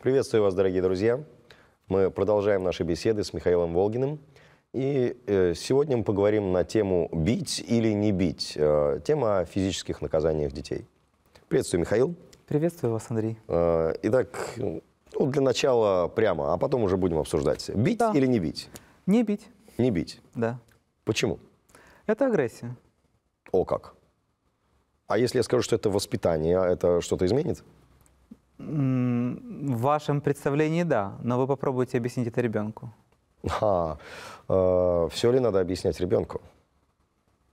Приветствую вас, дорогие друзья. Мы продолжаем наши беседы с Михаилом Волгиным. И э, сегодня мы поговорим на тему «Бить или не бить?» э, Тема о физических наказаниях детей. Приветствую, Михаил. Приветствую вас, Андрей. Э, итак, ну, для начала прямо, а потом уже будем обсуждать. Бить да. или не бить? Не бить. Не бить? Да. Почему? Это агрессия. О как. А если я скажу, что это воспитание, а это что-то изменит? В вашем представлении да, но вы попробуйте объяснить это ребенку. А, э, все ли надо объяснять ребенку?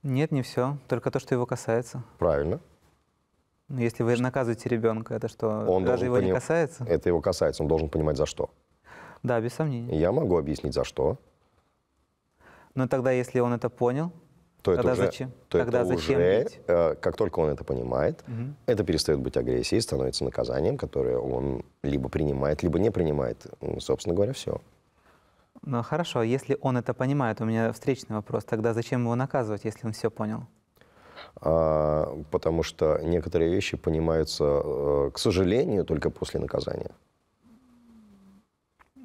Нет, не все, только то, что его касается. Правильно. Ну, если вы наказываете ребенка, это что, он даже его поним... не касается? Это его касается, он должен понимать, за что. Да, без сомнения. Я могу объяснить, за что. Но ну, тогда, если он это понял, то Тогда это уже, зачем? То Тогда это зачем уже, бить? Э, как только он это понимает, угу. это перестает быть агрессией, становится наказанием, которое он либо принимает, либо не принимает. Ну, собственно говоря, все. Ну хорошо, если он это понимает, у меня встречный вопрос, тогда зачем его наказывать, если он все понял? А, потому что некоторые вещи понимаются, э, к сожалению, только после наказания.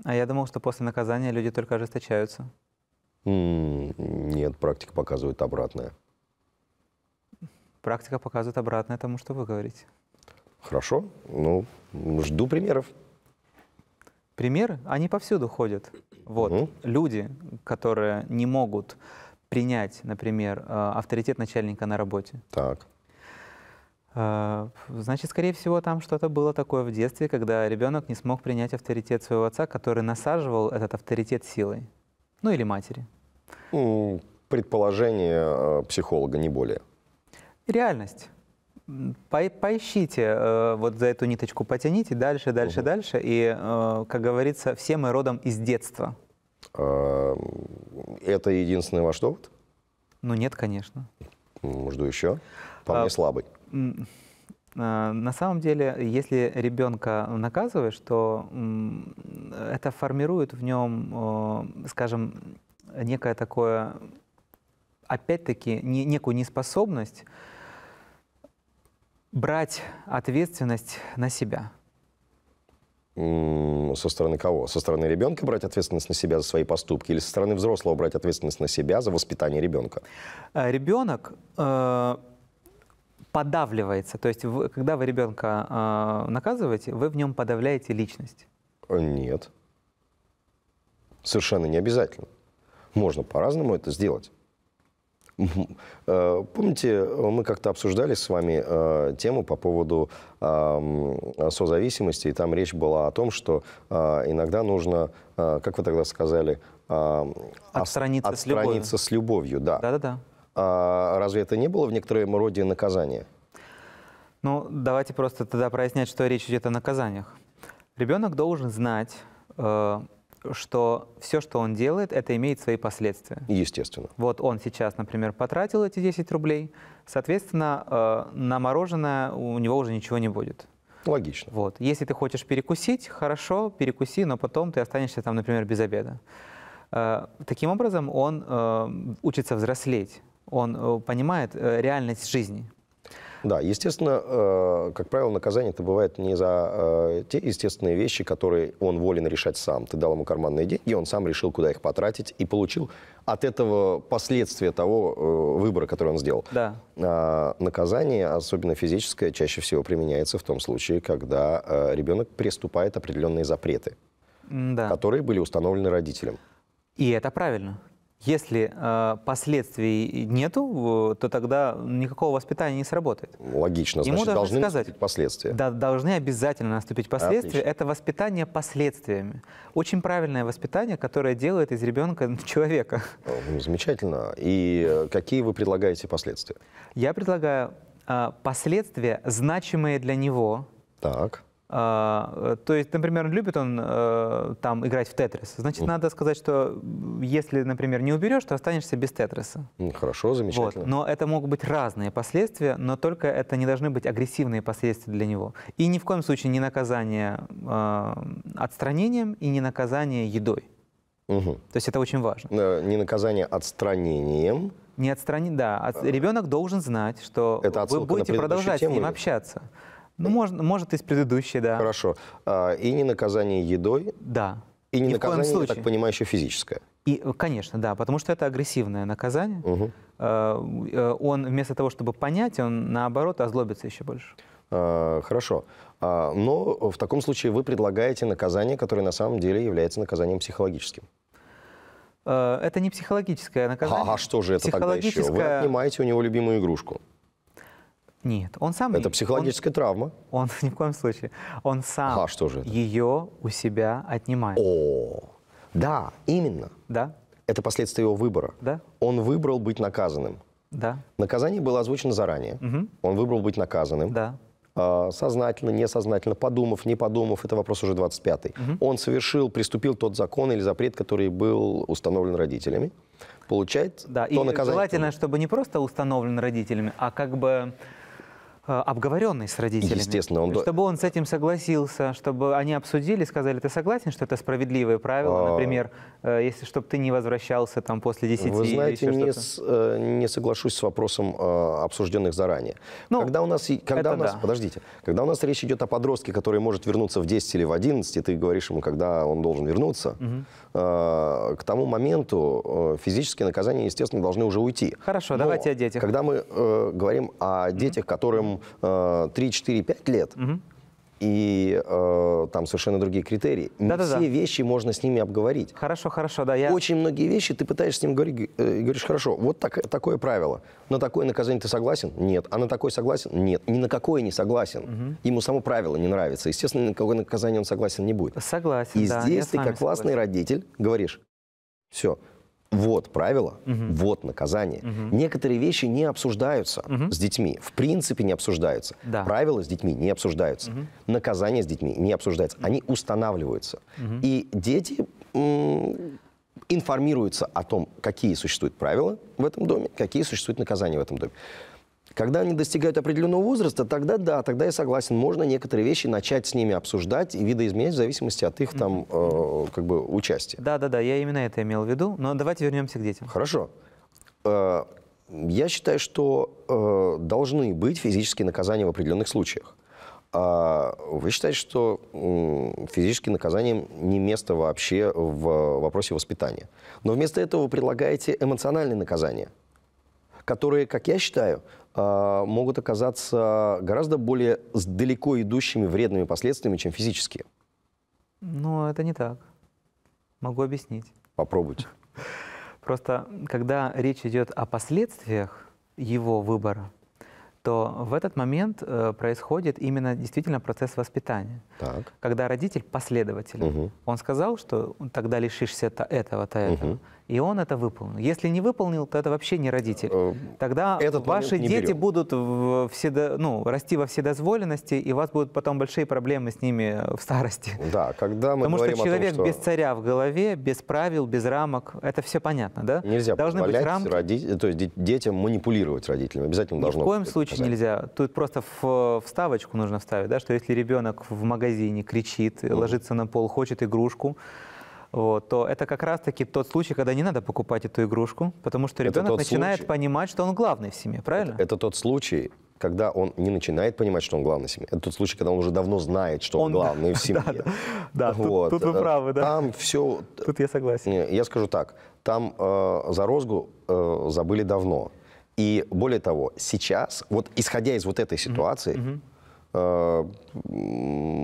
А я думал, что после наказания люди только ожесточаются. Нет, практика показывает обратное. Практика показывает обратное тому, что вы говорите. Хорошо. Ну, жду примеров. Примеры? Они повсюду ходят. Вот. Угу. Люди, которые не могут принять, например, э, авторитет начальника на работе. Так. Э, значит, скорее всего, там что-то было такое в детстве, когда ребенок не смог принять авторитет своего отца, который насаживал этот авторитет силой. Ну или матери. Предположение э, психолога, не более. Реальность. По поищите, э, вот за эту ниточку потяните, дальше, дальше, угу. дальше. И, э, как говорится, все мы родом из детства. А, это единственный ваш довод? Ну нет, конечно. Жду еще. По а, мне а, слабый. На самом деле, если ребенка наказываешь, то это формирует в нем, э, скажем, некое такое, опять-таки, некую неспособность брать ответственность на себя. Со стороны кого? Со стороны ребенка брать ответственность на себя за свои поступки или со стороны взрослого брать ответственность на себя за воспитание ребенка? Э, Ребенок э, подавливается. То есть, вы, когда вы ребенка э, наказываете, вы в нем подавляете личность. Нет. Совершенно не обязательно. Можно по-разному это сделать. Э, помните, мы как-то обсуждали с вами э, тему по поводу созависимости, и там речь была о том, что э, иногда нужно, как вы тогда сказали, отстраниться, отстраниться с любовью. С любовью да. Да, да, да. А разве это не было в некотором роде наказание? Ну, давайте просто тогда прояснять, что речь идет о наказаниях. Ребенок должен знать, э, что все, что он делает, это имеет свои последствия. Естественно. Вот он сейчас, например, потратил эти 10 рублей, соответственно, э, на мороженое у него уже ничего не будет. Логично. Вот. Если ты хочешь перекусить, хорошо, перекуси, но потом ты останешься там, например, без обеда. Э, таким образом, он учится взрослеть, он понимает реальность жизни. Да, естественно, э, как правило, наказание это бывает не за э, те естественные вещи, которые он волен решать сам. Ты дал ему карманные деньги, он сам решил, куда их потратить, и получил от этого последствия того э, выбора, который он сделал. Да. А, наказание, особенно физическое, чаще всего применяется в том случае, когда ребенок приступает определенные запреты, да. которые были установлены родителям. И это правильно. Если э, последствий нету, то тогда никакого воспитания не сработает. Логично, Ему значит, должны сказать, наступить последствия. Да, должны обязательно наступить последствия. Отлично. Это воспитание последствиями. Очень правильное воспитание, которое делает из ребенка человека. Ну, замечательно. И э, какие вы предлагаете последствия? Я предлагаю э, последствия, значимые для него. Так а, э, то есть, например, любит он э, там играть в тетрис. Значит, надо сказать, что если, например, не уберешь, то останешься без тетриса. хорошо, замечательно. Вот. Но это могут быть разные последствия, но только это не должны быть агрессивные последствия для него. И ни в коем случае не наказание э, отстранением и не наказание едой. Угу. То есть это очень важно. Э, не наказание отстранением. Не отстранить, да. От, а. ребенок должен знать, что это вы будете продолжать с ним общаться. Ну, можно, может из предыдущей, да. Хорошо. А, и не наказание едой? Да. И не Ни наказание, я так понимаю, еще физическое? И, конечно, да, потому что это агрессивное наказание. Угу. он вместо того, чтобы понять, он, наоборот, озлобится еще больше. А, хорошо. но в таком случае вы предлагаете наказание, которое на самом деле является наказанием психологическим. Э, это не психологическое наказание. А, а что же это тогда еще? Вы отнимаете у него любимую игрушку. Нет, он сам... Это психологическая он, травма. Он ни в коем случае. Он сам ага, что же ее у себя отнимает. О, да, именно. Да. Это последствия его выбора. Да. Он выбрал быть наказанным. Да. Наказание было озвучено заранее. Угу. Он выбрал быть наказанным. Да. А, сознательно, несознательно, подумав, не подумав, это вопрос уже 25-й. Угу. Он совершил, приступил тот закон или запрет, который был установлен родителями. Получает да, то и наказание. Желательно, чтобы не просто установлен родителями, а как бы Э, обговоренный с родителями. Естественно. Он... Чтобы он с этим согласился, чтобы они обсудили, сказали, ты согласен, что это справедливое правило, а... например, э, если чтобы ты не возвращался там после 10 Вы знаете, не, с, э, не соглашусь с вопросом обсужденных заранее. Ну, когда у нас, когда у нас, да. подождите, когда у нас речь идет о подростке, который может вернуться в 10 или в 11, и ты говоришь ему, когда он должен вернуться, угу. к тому моменту физические наказания, естественно, должны уже уйти. Хорошо, Но давайте о детях. Когда мы говорим о детях, которым минимум ну, э, 3-4-5 лет. Угу. И э, там совершенно другие критерии. Не да -да -да. все вещи можно с ними обговорить. Хорошо, хорошо, да. Я... Очень многие вещи ты пытаешься с ним говорить, э, говоришь, хорошо, вот так, такое правило. На такое наказание ты согласен? Нет. А на такое согласен? Нет. Ни на какое не согласен. Угу. Ему само правило не нравится. Естественно, на какое наказание он согласен не будет. Согласен, И да, здесь ты как классный родитель говоришь, все, вот правило, угу. вот наказание. Угу. Некоторые вещи не обсуждаются угу. с детьми, в принципе не обсуждаются. Да. Правила с детьми не обсуждаются, угу. наказание с детьми не обсуждается, угу. они устанавливаются. Угу. И дети информируются о том, какие существуют правила в этом доме, какие существуют наказания в этом доме. Когда они достигают определенного возраста, тогда да, тогда я согласен, можно некоторые вещи начать с ними обсуждать и видоизменять в зависимости от их там э, как бы участия. Да, да, да, я именно это имел в виду. Но давайте вернемся к детям. Хорошо. Э, я считаю, что э, должны быть физические наказания в определенных случаях. А вы считаете, что физическим наказанием не место вообще в вопросе воспитания? Но вместо этого вы предлагаете эмоциональные наказания, которые, как я считаю, а, могут оказаться гораздо более далеко идущими вредными последствиями, чем физические. Но ну, это не так. Могу объяснить. Попробуйте. Просто когда речь идет о последствиях его выбора, то в этот момент э, происходит именно действительно процесс воспитания. Так. Когда родитель последователь, Угу. Он сказал, что тогда лишишься то этого, то этого. И он это выполнил. Если не выполнил, то это вообще не родитель. Э, тогда этот ваши дети берем. будут в вседо, ну, расти во вседозволенности, и у вас будут потом большие проблемы с ними э, в старости. Да, когда мы Потому что человек том, что... без царя в голове, без правил, без рамок, это все понятно, да? Нельзя Должны позволять быть рамки. Роди... То есть детям манипулировать родителями. Обязательно Ни должно быть. в коем случае случае сказать. нельзя. Тут просто в, вставочку нужно вставить, да, что если ребенок в магазине кричит, mm. ложится на пол, хочет игрушку, вот, то это как раз-таки тот случай, когда не надо покупать эту игрушку, потому что ребенок начинает случай, понимать, что он главный в семье, правильно? Это, это тот случай, когда он не начинает понимать, что он главный в семье. Это тот случай, когда он уже давно знает, что он, он главный в семье. Да, да, вот. тут, тут вы правы, да. Там все... Тут я согласен. Я скажу так, там э, за розгу э, забыли давно. И более того, сейчас, вот исходя из вот этой ситуации, mm-hmm. Э,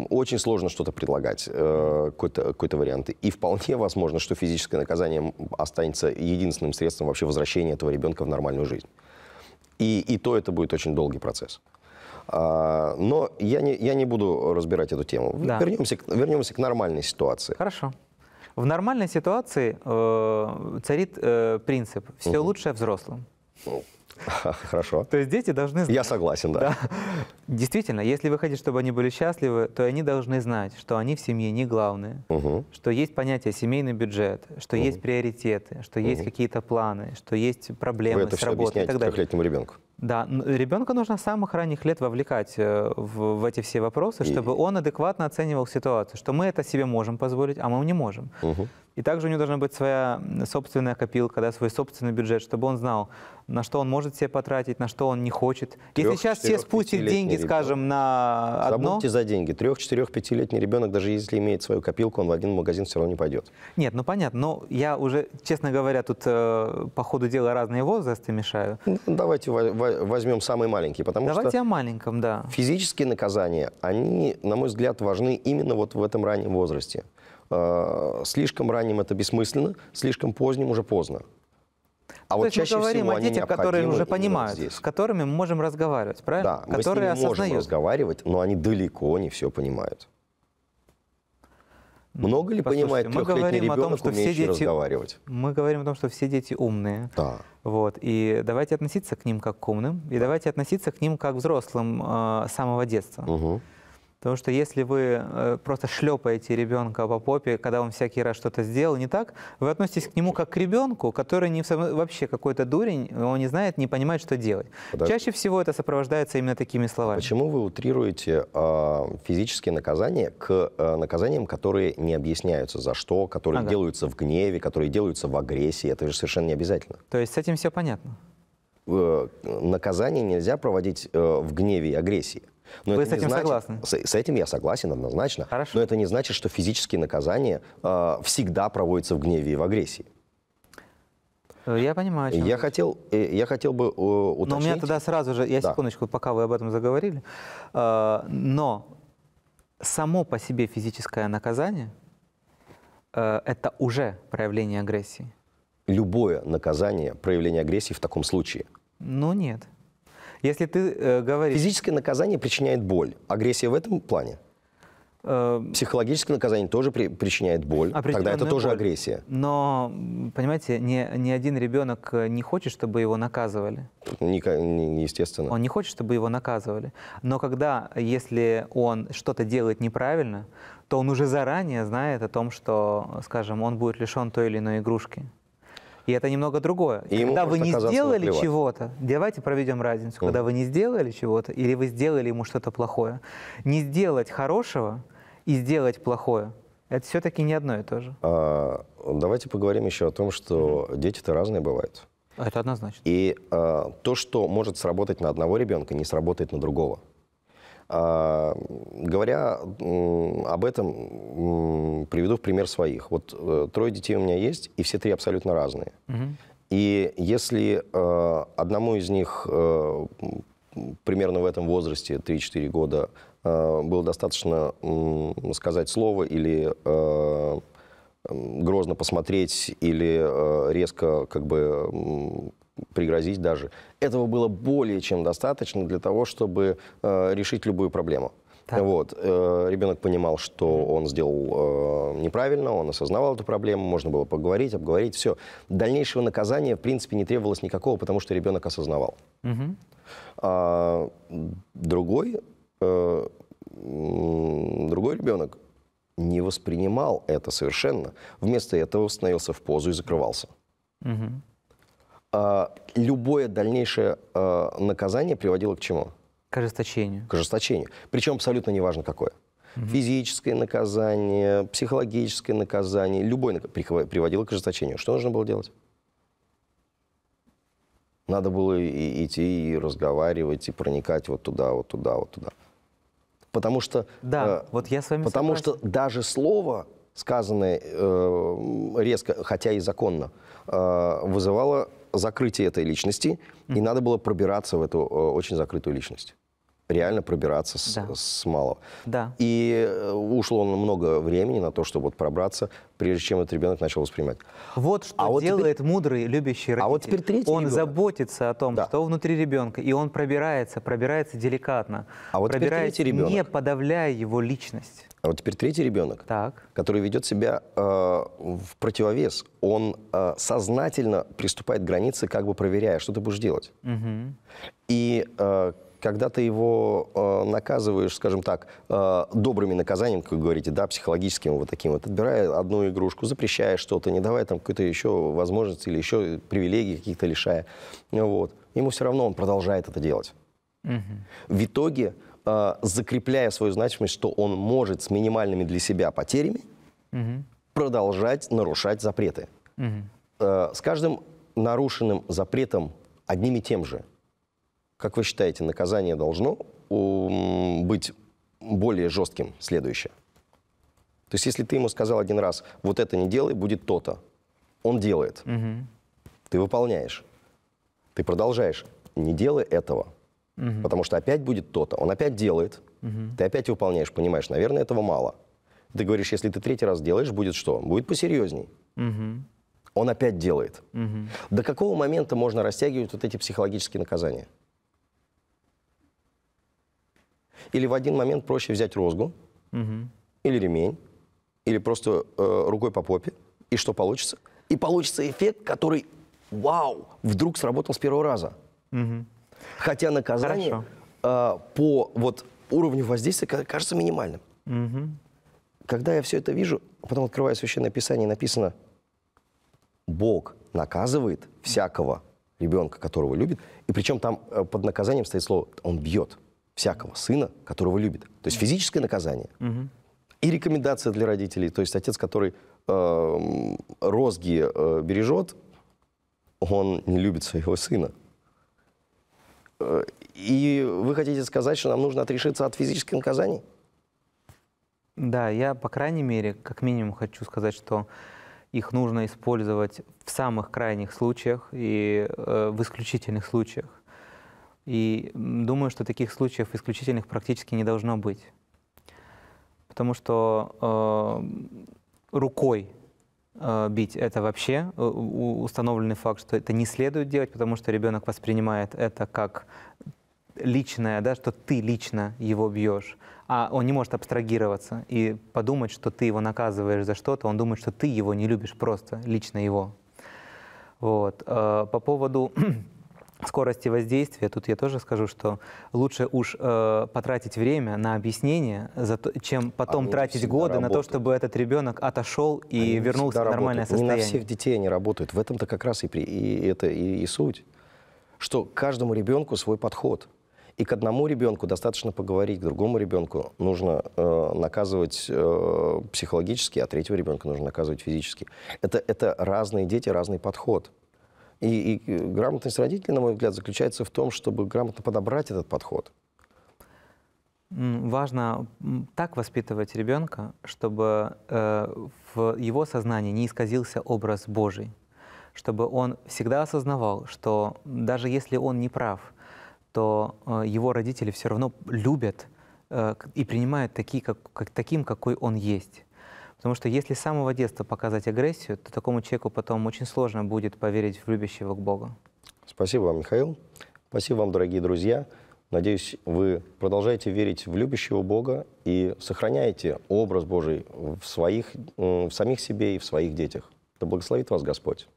очень сложно что-то предлагать, э, какой-то какой вариант. И вполне возможно, что физическое наказание останется единственным средством вообще возвращения этого ребенка в нормальную жизнь. И, и то это будет очень долгий процесс. А, но я не, я не буду разбирать эту тему. Да. Вернемся, вернемся к нормальной ситуации. Хорошо. В нормальной ситуации э, царит э, принцип «все угу. лучшее взрослым». Ну, Хорошо. То есть дети должны знать. Я согласен, да. да. Действительно, если вы хотите, чтобы они были счастливы, то они должны знать, что они в семье не главные, угу. что есть понятие семейный бюджет, что угу. есть приоритеты, что угу. есть какие-то планы, что есть проблемы вы это с работой и так далее. трехлетнему ребенку. Да, ребенка нужно с самых ранних лет вовлекать э, в, в эти все вопросы, чтобы и... он адекватно оценивал ситуацию, что мы это себе можем позволить, а мы не можем. Угу. И также у него должна быть своя собственная копилка, да, свой собственный бюджет, чтобы он знал, на что он может себе потратить, на что он не хочет. Трех, если сейчас все спустят деньги, ребенок. скажем, на одно... Забудьте за деньги. Трех, четырех, пятилетний ребенок, даже если имеет свою копилку, он в один магазин все равно не пойдет. Нет, ну понятно. Но я уже, честно говоря, тут э, по ходу дела разные возрасты мешаю. Ну, давайте возьмем самый маленький, потому давайте что... Давайте о маленьком, да. Физические наказания, они, на мой взгляд, важны именно вот в этом раннем возрасте. Э, слишком ранним это бессмысленно, слишком поздним уже поздно. А То вот есть чаще мы говорим всего о детях, которые уже понимают, здесь. с которыми мы можем разговаривать, правильно? Да, которые мы с ними осознают. можем разговаривать, но они далеко не все понимают. Много ли Послушайте, понимает трехлетний ребенок, о том, что все дети, разговаривать? Мы говорим о том, что все дети умные. Да. Вот, и давайте относиться к ним как к умным, и да. давайте относиться к ним как к взрослым э, с самого детства. Угу. Потому что если вы э, просто шлепаете ребенка по попе, когда он всякий раз что-то сделал не так, вы относитесь к нему как к ребенку, который не, вообще какой-то дурень, он не знает, не понимает, что делать. Подожди. Чаще всего это сопровождается именно такими словами. Почему вы утрируете э, физические наказания к э, наказаниям, которые не объясняются за что, которые ага. делаются в гневе, которые делаются в агрессии? Это же совершенно не обязательно. То есть с этим все понятно? Э, наказание нельзя проводить э, в гневе и агрессии. Но Вы с этим значит, согласны? С, с этим я согласен однозначно. Хорошо. Но это не значит, что физические наказания э, всегда проводятся в гневе и в агрессии. Э, я понимаю. Я вы... хотел, э, я хотел бы э, уточнить. Но у меня тогда сразу же, я да. секундочку, пока вы об этом заговорили, э, но само по себе физическое наказание э, это уже проявление агрессии. Любое наказание проявление агрессии в таком случае. Ну нет. Если ты э, говоришь... Физическое наказание причиняет боль. Агрессия в этом плане? Э, Психологическое наказание тоже при, причиняет боль, тогда это тоже боль. агрессия. Но, понимаете, ни, ни один ребенок э, не хочет, чтобы его наказывали. Не, естественно. Он не хочет, чтобы его наказывали. Но когда, если он что-то делает неправильно, то он уже заранее знает о том, что, скажем, он будет лишен той или иной игрушки. И это немного другое. И когда вы не сделали чего-то, давайте проведем разницу. Когда mm. вы не сделали чего-то, или вы сделали ему что-то плохое, не сделать хорошего и сделать плохое, это все-таки не одно и то же. А, давайте поговорим еще о том, что mm дети-то разные бывают. Это однозначно. И а, то, что может сработать на одного ребенка, не сработает на другого. А, говоря об этом, приведу в пример своих. Вот э, трое детей у меня есть, и все три абсолютно разные. Угу. И если э, одному из них э, примерно в этом возрасте, 3-4 года, было достаточно сказать слово или грозно посмотреть или резко как бы пригрозить даже. Этого было более чем достаточно для того, чтобы э, решить любую проблему. Так. Вот. Э, ребенок понимал, что он сделал э, неправильно, он осознавал эту проблему, можно было поговорить, обговорить, все. Дальнейшего наказания, в принципе, не требовалось никакого, потому что ребенок осознавал. Угу. А, другой, э, другой ребенок не воспринимал это совершенно. Вместо этого становился в позу и закрывался. Угу. А, любое дальнейшее а, наказание приводило к чему? К ожесточению. К ожесточению. Причем абсолютно неважно какое. Угу. Физическое наказание, психологическое наказание, любое приводило к ожесточению. Что нужно было делать? Надо было и идти и разговаривать, и проникать вот туда, вот туда, вот туда. Потому что... Да, э, вот я с вами Потому согласен. что даже слово, сказанное э, резко, хотя и законно, э, вызывало закрытие этой личности, mm-hmm. и надо было пробираться в эту э, очень закрытую личность реально пробираться с, да. с малого. Да. И э, ушло много времени на то, чтобы вот пробраться, прежде чем этот ребенок начал воспринимать. Вот что а делает теперь... мудрый, любящий родитель. А вот теперь третий Он ребенок. заботится о том, да. что внутри ребенка, и он пробирается, пробирается деликатно. А вот пробирается, теперь ребенок. не подавляя его личность. А вот теперь третий ребенок, так. который ведет себя э, в противовес. Он э, сознательно приступает к границе, как бы проверяя, что ты будешь делать. Угу. И э, когда ты его э, наказываешь, скажем так, э, добрыми наказаниями, как вы говорите, да, психологическим вот таким вот, отбирая одну игрушку, запрещая что-то, не давая там какой-то еще возможности или еще привилегии каких-то лишая, вот, ему все равно он продолжает это делать. Угу. В итоге, э, закрепляя свою значимость, что он может с минимальными для себя потерями угу. продолжать нарушать запреты. Угу. Э, с каждым нарушенным запретом одним и тем же – как вы считаете, наказание должно быть более жестким следующее? То есть если ты ему сказал один раз, вот это не делай, будет то-то, он делает, угу. ты выполняешь, ты продолжаешь, не делай этого, угу. потому что опять будет то-то, он опять делает, угу. ты опять выполняешь, понимаешь, наверное, этого мало. Ты говоришь, если ты третий раз делаешь, будет что? Будет посерьезней. Угу. Он опять делает. Угу. До какого момента можно растягивать вот эти психологические наказания? Или в один момент проще взять розгу, угу. или ремень, или просто э, рукой по попе, и что получится? И получится эффект, который, вау, вдруг сработал с первого раза. Угу. Хотя наказание э, по вот, уровню воздействия кажется минимальным. Угу. Когда я все это вижу, потом открываю Священное Писание, написано, Бог наказывает всякого ребенка, которого любит, и причем там э, под наказанием стоит слово «он бьет» всякого сына, которого любит. То есть физическое наказание угу. и рекомендация для родителей. То есть отец, который э, розги э, бережет, он не любит своего сына. Э, и вы хотите сказать, что нам нужно отрешиться от физических наказаний? Да, я, по крайней мере, как минимум хочу сказать, что их нужно использовать в самых крайних случаях и э, в исключительных случаях. И думаю, что таких случаев исключительных практически не должно быть. Потому что э, рукой э, бить это вообще э, установленный факт, что это не следует делать, потому что ребенок воспринимает это как личное, да, что ты лично его бьешь, а он не может абстрагироваться и подумать, что ты его наказываешь за что-то, он думает, что ты его не любишь просто, лично его. Вот. Э, по поводу скорости воздействия, тут я тоже скажу, что лучше уж э, потратить время на объяснение, за то, чем потом а тратить годы работают. на то, чтобы этот ребенок отошел и они вернулся в нормальное работают. состояние. Не на всех детей они работают. В этом-то как раз и, при, и это и, и суть, что каждому ребенку свой подход. И к одному ребенку достаточно поговорить, к другому ребенку нужно э, наказывать э, психологически, а третьего ребенка нужно наказывать физически. Это, это разные дети, разный подход. И, и э, грамотность родителей, на мой взгляд, заключается в том, чтобы грамотно подобрать этот подход. Важно так воспитывать ребенка, чтобы э, в его сознании не исказился образ Божий, чтобы он всегда осознавал, что даже если он не прав, то э, его родители все равно любят э, и принимают такие, как, как, таким, какой он есть. Потому что если с самого детства показать агрессию, то такому человеку потом очень сложно будет поверить в любящего к Бога. Спасибо вам, Михаил. Спасибо вам, дорогие друзья. Надеюсь, вы продолжаете верить в любящего Бога и сохраняете образ Божий в, своих, в самих себе и в своих детях. Да благословит вас Господь.